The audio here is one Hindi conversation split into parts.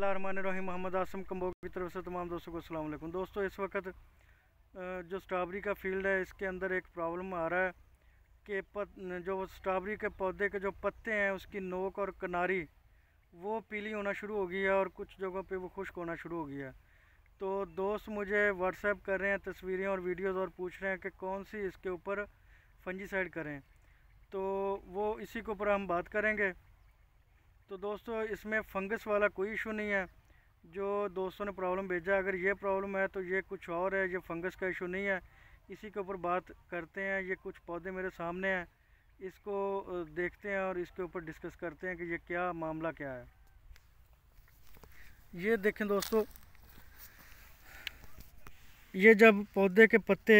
बसमिल मोहम्मद आसम कम्बो की तरफ से तमाम दोस्तों को अल्लाम दोस्तों इस वक्त जो स्ट्रॉबेरी का फील्ड है इसके अंदर एक प्रॉब्लम आ रहा है कि पत, जो स्ट्रॉबेरी के पौधे के जो पत्ते हैं उसकी नोक और किनारी वो पीली होना शुरू हो गई है और कुछ जगहों पे वो खुश्क होना शुरू हो गई है तो दोस्त मुझे व्हाट्सएप कर रहे हैं तस्वीरें और वीडियोज़ और पूछ रहे हैं कि कौन सी इसके ऊपर फंजीसाइड करें तो वो इसी के ऊपर हम बात करेंगे तो दोस्तों इसमें फंगस वाला कोई इशू नहीं है जो दोस्तों ने प्रॉब्लम भेजा अगर ये प्रॉब्लम है तो ये कुछ और है ये फंगस का इशू नहीं है इसी के ऊपर बात करते हैं ये कुछ पौधे मेरे सामने हैं इसको देखते हैं और इसके ऊपर डिस्कस करते हैं कि ये क्या मामला क्या है ये देखें दोस्तों ये जब पौधे के पत्ते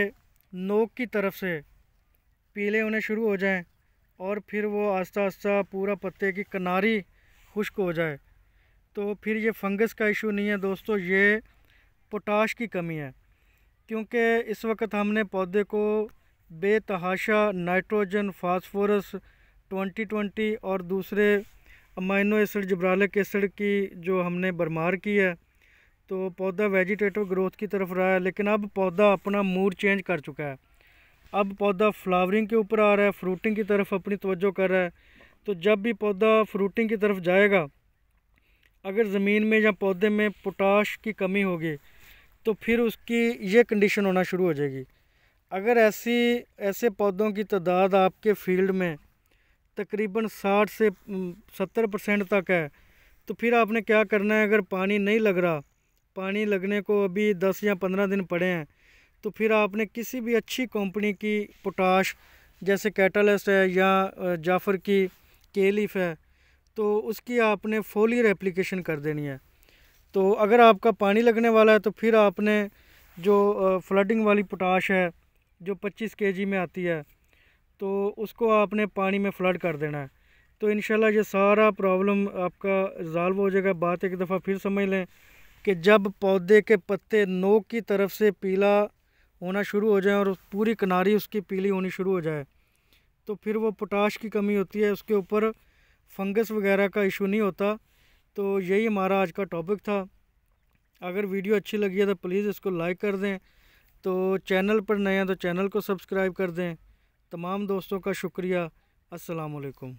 नोक की तरफ से पीले होने शुरू हो जाएं और फिर वो आस्ता आस्ता पूरा पत्ते की किनारी खुश्क हो जाए तो फिर ये फंगस का इशू नहीं है दोस्तों ये पोटाश की कमी है क्योंकि इस वक्त हमने पौधे को बेतहाशा नाइट्रोजन फास्फोरस 2020 और दूसरे अमाइनो एसिड जबरालिक एसिड की जो हमने बरमार की है तो पौधा वेजिटेटिव ग्रोथ की तरफ रहा है लेकिन अब पौधा अपना मूड चेंज कर चुका है अब पौधा फ्लावरिंग के ऊपर आ रहा है फ्रूटिंग की तरफ अपनी तवज्जो कर रहा है तो जब भी पौधा फ्रूटिंग की तरफ जाएगा अगर ज़मीन में या पौधे में पोटाश की कमी होगी तो फिर उसकी ये कंडीशन होना शुरू हो जाएगी अगर ऐसी ऐसे पौधों की तादाद आपके फील्ड में तकरीबन 60 से 70 परसेंट तक है तो फिर आपने क्या करना है अगर पानी नहीं लग रहा पानी लगने को अभी 10 या 15 दिन पड़े हैं तो फिर आपने किसी भी अच्छी कंपनी की पोटाश जैसे कैटालिस्ट है या जाफ़र की के लिफ है तो उसकी आपने फोलियर एप्लीकेशन कर देनी है तो अगर आपका पानी लगने वाला है तो फिर आपने जो फ्लडिंग वाली पोटाश है जो 25 के में आती है तो उसको आपने पानी में फ्लड कर देना है तो इन ये सारा प्रॉब्लम आपका रिज़ाल्व हो जाएगा बात एक दफ़ा फिर समझ लें कि जब पौधे के पत्ते नोक की तरफ से पीला होना शुरू हो जाए और पूरी किनारी उसकी पीली होनी शुरू हो जाए तो फिर वो पोटाश की कमी होती है उसके ऊपर फंगस वगैरह का इशू नहीं होता तो यही हमारा आज का टॉपिक था अगर वीडियो अच्छी लगी है तो प्लीज़ इसको लाइक कर दें तो चैनल पर नए हैं तो चैनल को सब्सक्राइब कर दें तमाम दोस्तों का शुक्रिया असलकम